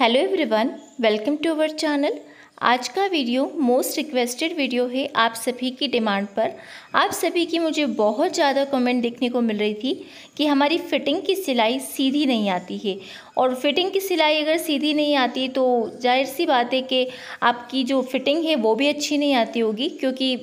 hello everyone welcome to our channel आज का video most requested video है आप सभी की डिमांड पर आप सभी की मुझे बहुत ज़्यादा कमेंट देखने को मिल रही थी कि हमारी फ़िटिंग की सिलाई सीधी नहीं आती है और फिटिंग की सिलाई अगर सीधी नहीं आती तो जाहिर सी बात है कि आपकी जो फिटिंग है वो भी अच्छी नहीं आती होगी क्योंकि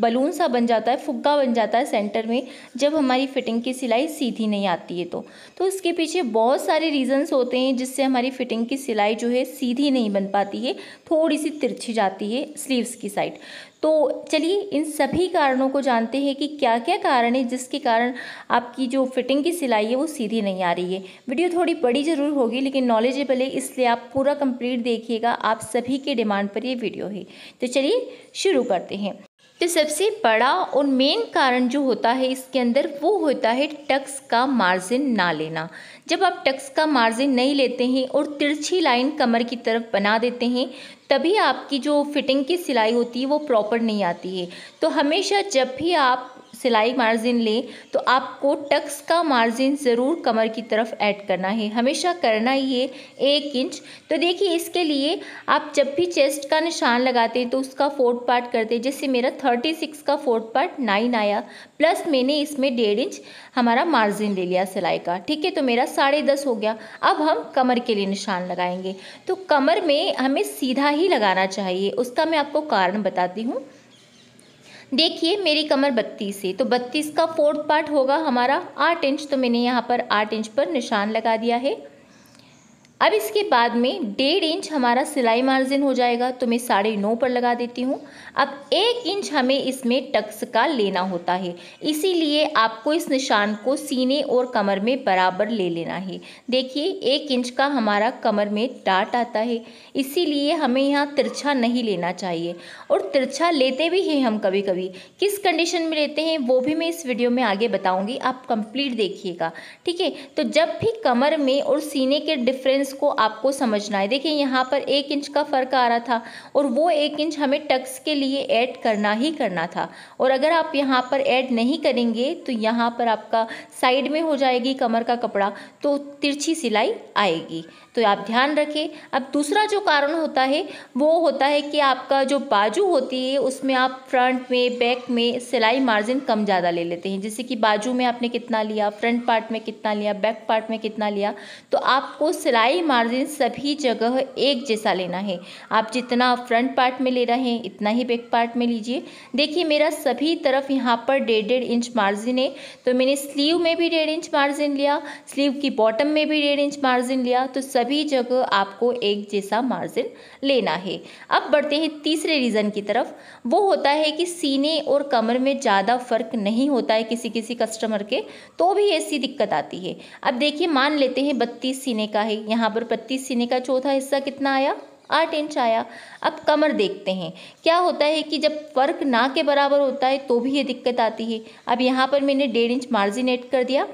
बलून सा बन जाता है फुग्गा बन जाता है सेंटर में जब हमारी फिटिंग की सिलाई सीधी नहीं आती है तो तो इसके पीछे बहुत सारे रीजंस होते हैं जिससे हमारी फिटिंग की सिलाई जो है सीधी नहीं बन पाती है थोड़ी सी तिरछी जाती है स्लीव्स की साइड तो चलिए इन सभी कारणों को जानते हैं कि क्या क्या कारण है जिसके कारण आपकी जो फिटिंग की सिलाई है वो सीधी नहीं आ रही है वीडियो थोड़ी बड़ी ज़रूर होगी लेकिन नॉलेजेबल है इसलिए आप पूरा कंप्लीट देखिएगा आप सभी के डिमांड पर ये वीडियो है तो चलिए शुरू करते हैं तो सबसे बड़ा और मेन कारण जो होता है इसके अंदर वो होता है टक्स का मार्जिन ना लेना जब आप टक्स का मार्जिन नहीं लेते हैं और तिरछी लाइन कमर की तरफ बना देते हैं तभी आपकी जो फिटिंग की सिलाई होती है वो प्रॉपर नहीं आती है तो हमेशा जब भी आप सिलाई मार्जिन लें तो आपको टक्स का मार्जिन ज़रूर कमर की तरफ ऐड करना है हमेशा करना ही है एक इंच तो देखिए इसके लिए आप जब भी चेस्ट का निशान लगाते हैं तो उसका फोर्थ पार्ट करते हैं जैसे मेरा थर्टी सिक्स का फोर्थ पार्ट नाइन आया प्लस मैंने इसमें डेढ़ इंच हमारा मार्जिन ले लिया सिलाई का ठीक है तो मेरा साढ़े दस हो गया अब हम कमर के लिए निशान लगाएंगे तो कमर में हमें सीधा ही लगाना चाहिए उसका मैं आपको कारण बताती हूँ देखिए मेरी कमर बत्तीस है तो बत्तीस का फोर्थ पार्ट होगा हमारा आठ इंच तो मैंने यहाँ पर आठ इंच पर निशान लगा दिया है अब इसके बाद में डेढ़ इंच हमारा सिलाई मार्जिन हो जाएगा तो मैं साढ़े नौ पर लगा देती हूँ अब एक इंच हमें इसमें टक्स का लेना होता है इसीलिए आपको इस निशान को सीने और कमर में बराबर ले लेना है देखिए एक इंच का हमारा कमर में डाट आता है इसीलिए हमें यहाँ तिरछा नहीं लेना चाहिए और तिरछा लेते भी हैं हम कभी कभी किस कंडीशन में लेते हैं वो भी मैं इस वीडियो में आगे बताऊँगी आप कंप्लीट देखिएगा ठीक है तो जब भी कमर में और सीने के डिफ्रेंस डिफरेंस को आपको समझना है देखिए यहाँ पर एक इंच का फ़र्क आ रहा था और वो एक इंच हमें टक्स के लिए ऐड करना ही करना था और अगर आप यहाँ पर ऐड नहीं करेंगे तो यहाँ पर आपका साइड में हो जाएगी कमर का कपड़ा तो तिरछी सिलाई आएगी तो आप ध्यान रखें अब दूसरा जो कारण होता है वो होता है कि आपका जो बाजू होती है उसमें आप फ्रंट में बैक में सिलाई मार्जिन कम ज़्यादा ले लेते हैं जैसे कि बाजू में आपने कितना लिया फ्रंट पार्ट में कितना लिया बैक पार्ट में कितना लिया तो आपको सिलाई मार्जिन सभी जगह एक जैसा लेना है आप जितना फ्रंट पार्ट में ले रहे हैं इतना ही बैक पार्ट में लीजिए देखिए मेरा सभी तरफ यहाँ पर डेढ़ डेढ़ इंच मार्जिन है तो मैंने स्लीव में भी डेढ़ इंच मार्जिन लिया स्लीव की बॉटम में भी डेढ़ इंच मार्जिन लिया तो सभी सभी जगह आपको एक जैसा मार्जिन लेना है अब बढ़ते हैं तीसरे रीज़न की तरफ वो होता है कि सीने और कमर में ज़्यादा फर्क नहीं होता है किसी किसी कस्टमर के तो भी ऐसी दिक्कत आती है अब देखिए मान लेते हैं बत्तीस सीने का है यहाँ पर बत्तीस सीने का चौथा हिस्सा कितना आया आठ इंच आया अब कमर देखते हैं क्या होता है कि जब फर्क ना के बराबर होता है तो भी ये दिक्कत आती है अब यहाँ पर मैंने डेढ़ इंच मार्जिन ऐड कर दिया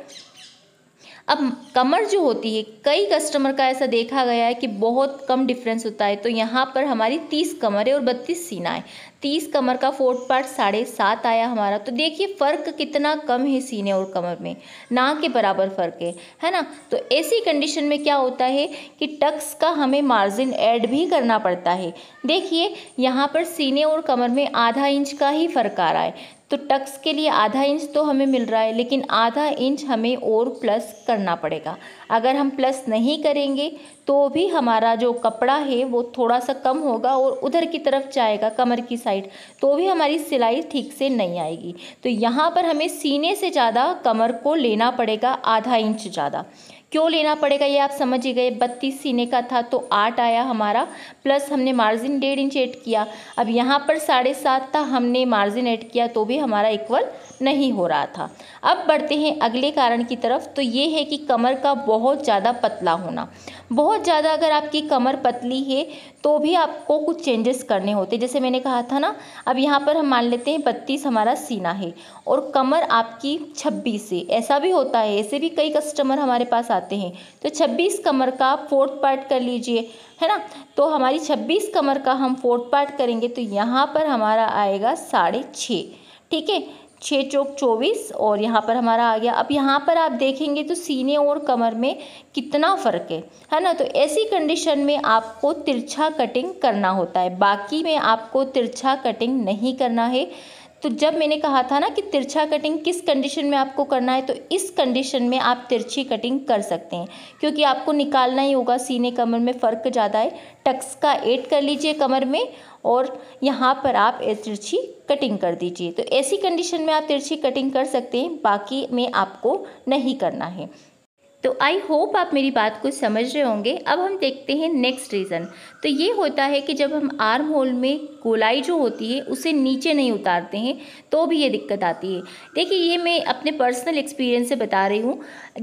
अब कमर जो होती है कई कस्टमर का ऐसा देखा गया है कि बहुत कम डिफरेंस होता है तो यहाँ पर हमारी तीस कमर है और बत्तीस सीना है तीस कमर का फोर्थ पार्ट साढ़े सात आया हमारा तो देखिए फ़र्क कितना कम है सीने और कमर में ना के बराबर फ़र्क है है ना तो ऐसी कंडीशन में क्या होता है कि टक्स का हमें मार्जिन ऐड भी करना पड़ता है देखिए यहाँ पर सीने और कमर में आधा इंच का ही फ़र्क आ रहा है तो टक्स के लिए आधा इंच तो हमें मिल रहा है लेकिन आधा इंच हमें और प्लस करना पड़ेगा अगर हम प्लस नहीं करेंगे तो भी हमारा जो कपड़ा है वो थोड़ा सा कम होगा और उधर की तरफ जाएगा कमर की साइड तो भी हमारी सिलाई ठीक से नहीं आएगी तो यहाँ पर हमें सीने से ज़्यादा कमर को लेना पड़ेगा आधा इंच ज़्यादा क्यों लेना पड़ेगा ये आप समझ ही गए बत्तीस सीने का था तो आठ आया हमारा प्लस हमने मार्जिन डेढ़ इंच ऐड किया अब यहाँ पर साढ़े सात था हमने मार्जिन ऐड किया तो भी हमारा इक्वल नहीं हो रहा था अब बढ़ते हैं अगले कारण की तरफ तो ये है कि कमर का बहुत ज़्यादा पतला होना बहुत ज़्यादा अगर आपकी कमर पतली है तो भी आपको कुछ चेंजेस करने होते जैसे मैंने कहा था ना अब यहाँ पर हम मान लेते हैं बत्तीस हमारा सीना है और कमर आपकी छब्बीस है ऐसा भी होता है ऐसे भी कई कस्टमर हमारे पास आते हैं तो छब्बीस कमर का फोर्थ पार्ट कर लीजिए है ना तो हमारी छब्बीस कमर का हम फोर्थ पार्ट करेंगे तो यहाँ पर हमारा आएगा साढ़े छः ठीक है छः चौक चौबीस और यहाँ पर हमारा आ गया अब यहाँ पर आप देखेंगे तो सीने और कमर में कितना फ़र्क है है ना तो ऐसी कंडीशन में आपको तिरछा कटिंग करना होता है बाकी में आपको तिरछा कटिंग नहीं करना है तो जब मैंने कहा था ना कि तिरछा कटिंग किस कंडीशन में आपको करना है तो इस कंडीशन में आप तिरछी कटिंग कर सकते हैं क्योंकि आपको निकालना ही होगा सीने कमर में फ़र्क ज़्यादा है टक्स का एड कर लीजिए कमर में और यहाँ पर आप तिरछी कटिंग कर दीजिए तो ऐसी कंडीशन में आप तिरछी कटिंग कर सकते हैं बाकी में आपको नहीं करना है तो आई होप आप मेरी बात को समझ रहे होंगे अब हम देखते हैं नेक्स्ट रीज़न तो ये होता है कि जब हम आर्म होल में गोलाई जो होती है उसे नीचे नहीं उतारते हैं तो भी ये दिक्कत आती है देखिए ये मैं अपने पर्सनल एक्सपीरियंस से बता रही हूँ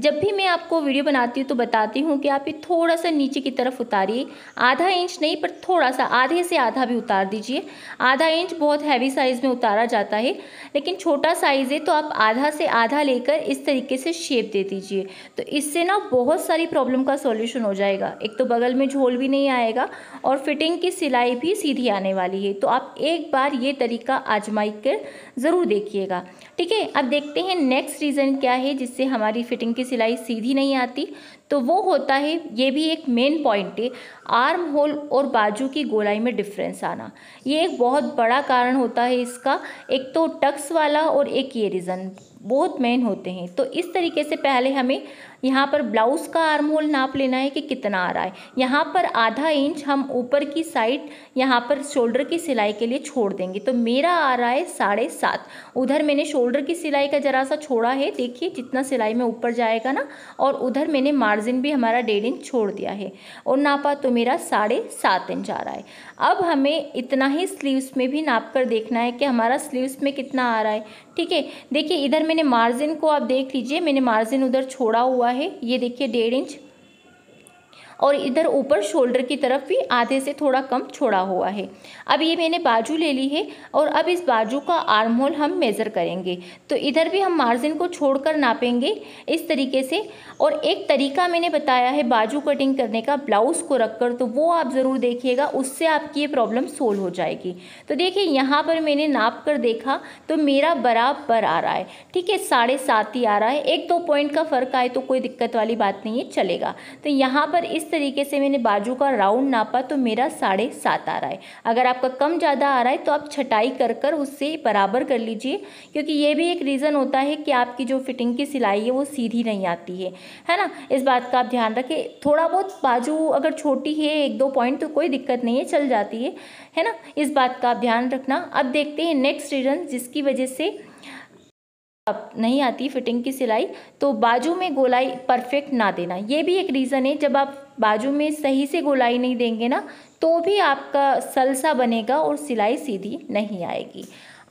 जब भी मैं आपको वीडियो बनाती हूँ तो बताती हूँ कि आप ये थोड़ा सा नीचे की तरफ उतारिए आधा इंच नहीं पर थोड़ा सा आधे से आधा भी उतार दीजिए आधा इंच बहुत हैवी साइज़ में उतारा जाता है लेकिन छोटा साइज़ है तो आप आधा से आधा लेकर इस तरीके से शेप दे दीजिए तो इससे ना बहुत सारी प्रॉब्लम का सॉल्यूशन हो जाएगा एक तो बगल में झोल भी नहीं आएगा और फिटिंग की सिलाई भी सीधी आने वाली है जाएंगे तो आप एक बार ये तरीका आजमाई कर ज़रूर देखिएगा ठीक है अब देखते हैं नेक्स्ट रीज़न क्या है जिससे हमारी फिटिंग की सिलाई सीधी नहीं आती तो वो होता है ये भी एक मेन पॉइंट है आर्म होल और बाजू की गोलाई में डिफरेंस आना ये एक बहुत बड़ा कारण होता है इसका एक तो टक्स वाला और एक ये रीज़न बोथ मैन होते हैं तो इस तरीके से पहले हमें यहाँ पर ब्लाउज़ का आर्म होल नाप लेना है कि कितना आ रहा है यहाँ पर आधा इंच हम ऊपर की साइड यहाँ पर शोल्डर की सिलाई के लिए छोड़ देंगे तो मेरा आ रहा है साढ़े सात उधर मैंने शोल्डर की सिलाई का ज़रा सा छोड़ा है देखिए जितना सिलाई में ऊपर जाएगा ना और उधर मैंने मार्जिन भी हमारा डेढ़ इंच छोड़ दिया है और नापा तो मेरा साढ़े सात इंच आ रहा है अब हमें इतना ही स्लीव्स में भी नाप कर देखना है कि हमारा स्लीव्स में कितना आ रहा है ठीक है देखिए इधर मैंने मार्जिन को आप देख लीजिए मैंने मार्जिन उधर छोड़ा हुआ है ये देखिए डेढ़ इंच और इधर ऊपर शोल्डर की तरफ भी आधे से थोड़ा कम छोड़ा हुआ है अब ये मैंने बाजू ले ली है और अब इस बाजू का आर्म होल हम मेज़र करेंगे तो इधर भी हम मार्जिन को छोड़कर नापेंगे इस तरीके से और एक तरीका मैंने बताया है बाजू कटिंग करने का ब्लाउज़ को रखकर तो वो आप ज़रूर देखिएगा उससे आपकी ये प्रॉब्लम सोल्व हो जाएगी तो देखिए यहाँ पर मैंने नाप कर देखा तो मेरा बराबर आ रहा है ठीक है साढ़े सात ही आ रहा है एक दो पॉइंट का फ़र्क आए तो कोई दिक्कत वाली बात नहीं है चलेगा तो यहाँ पर इस तरीके से मैंने बाजू का राउंड नापा तो मेरा साढ़े सात आ रहा है अगर आपका कम ज़्यादा आ रहा है तो आप छटाई कर कर उससे बराबर कर लीजिए क्योंकि ये भी एक रीज़न होता है कि आपकी जो फिटिंग की सिलाई है वो सीधी नहीं आती है है ना इस बात का आप ध्यान रखें थोड़ा बहुत बाजू अगर छोटी है एक दो पॉइंट तो कोई दिक्कत नहीं है चल जाती है है ना इस बात का आप ध्यान रखना अब देखते हैं नेक्स्ट रीज़न जिसकी वजह से नहीं आती फिटिंग की सिलाई तो बाजू में गोलाई परफेक्ट ना देना ये भी एक रीज़न है जब आप बाजू में सही से गोलाई नहीं देंगे ना तो भी आपका सलसा बनेगा और सिलाई सीधी नहीं आएगी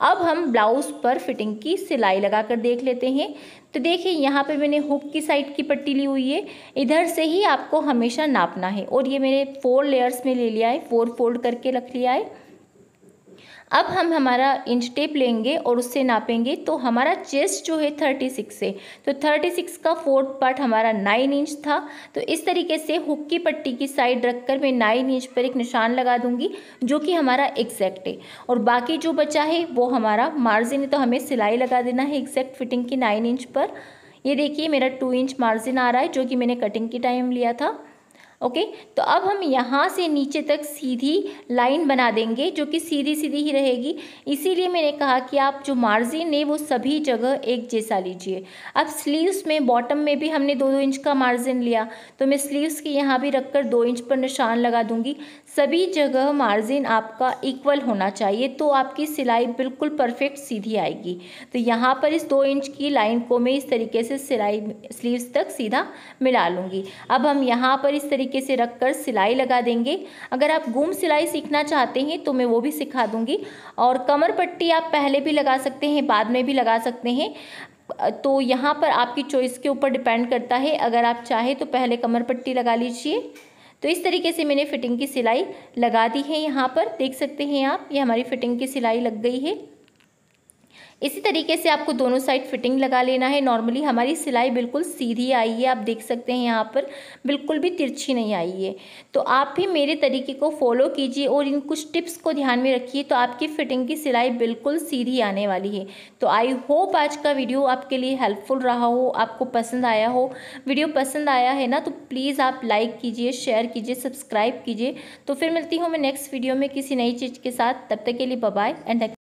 अब हम ब्लाउज़ पर फिटिंग की सिलाई लगा कर देख लेते हैं तो देखिए यहाँ पे मैंने हुक की साइड की पट्टी ली हुई है इधर से ही आपको हमेशा नापना है और ये मैंने फोर लेयर्स में ले लिया है फोर फोल्ड करके रख लिया है अब हम हमारा इंच टेप लेंगे और उससे नापेंगे तो हमारा चेस्ट जो है थर्टी सिक्स है तो थर्टी सिक्स का फोर्थ पार्ट हमारा नाइन इंच था तो इस तरीके से हुक की पट्टी की साइड रखकर मैं नाइन इंच पर एक निशान लगा दूंगी जो कि हमारा एग्जैक्ट है और बाकी जो बचा है वो हमारा मार्जिन है तो हमें सिलाई लगा देना है एग्जैक्ट फिटिंग की नाइन इंच पर ये देखिए मेरा टू इंच मार्जिन आ रहा है जो कि मैंने कटिंग के टाइम लिया था ओके तो अब हम यहाँ से नीचे तक सीधी लाइन बना देंगे जो कि सीधी सीधी ही रहेगी इसीलिए मैंने कहा कि आप जो मार्जिन है वो सभी जगह एक जैसा लीजिए अब स्लीव्स में बॉटम में भी हमने दो दो इंच का मार्जिन लिया तो मैं स्लीव्स के यहाँ भी रख कर दो इंच पर निशान लगा दूंगी सभी जगह मार्जिन आपका इक्वल होना चाहिए तो आपकी सिलाई बिल्कुल परफेक्ट सीधी आएगी तो यहाँ पर इस दो इंच की लाइन को मैं इस तरीके से सिलाई स्लीव्स तक सीधा मिला लूँगी अब हम यहाँ पर इस तरीके से रख कर सिलाई लगा देंगे अगर आप गुम सिलाई सीखना चाहते हैं तो मैं वो भी सिखा दूँगी और कमर पट्टी आप पहले भी लगा सकते हैं बाद में भी लगा सकते हैं तो यहाँ पर आपकी चॉइस के ऊपर डिपेंड करता है अगर आप चाहें तो पहले कमर पट्टी लगा लीजिए तो इस तरीके से मैंने फिटिंग की सिलाई लगा दी है यहाँ पर देख सकते हैं आप ये हमारी फिटिंग की सिलाई लग गई है इसी तरीके से आपको दोनों साइड फिटिंग लगा लेना है नॉर्मली हमारी सिलाई बिल्कुल सीधी आई है आप देख सकते हैं यहाँ पर बिल्कुल भी तिरछी नहीं आई है तो आप भी मेरे तरीके को फॉलो कीजिए और इन कुछ टिप्स को ध्यान में रखिए तो आपकी फिटिंग की सिलाई बिल्कुल सीधी आने वाली है तो आई होप आज का वीडियो आपके लिए हेल्पफुल रहा हो आपको पसंद आया हो वीडियो पसंद आया है ना तो प्लीज़ आप लाइक कीजिए शेयर कीजिए सब्सक्राइब कीजिए तो फिर मिलती हूँ मैं नेक्स्ट वीडियो में किसी नई चीज़ के साथ तब तक के लिए बाय एंड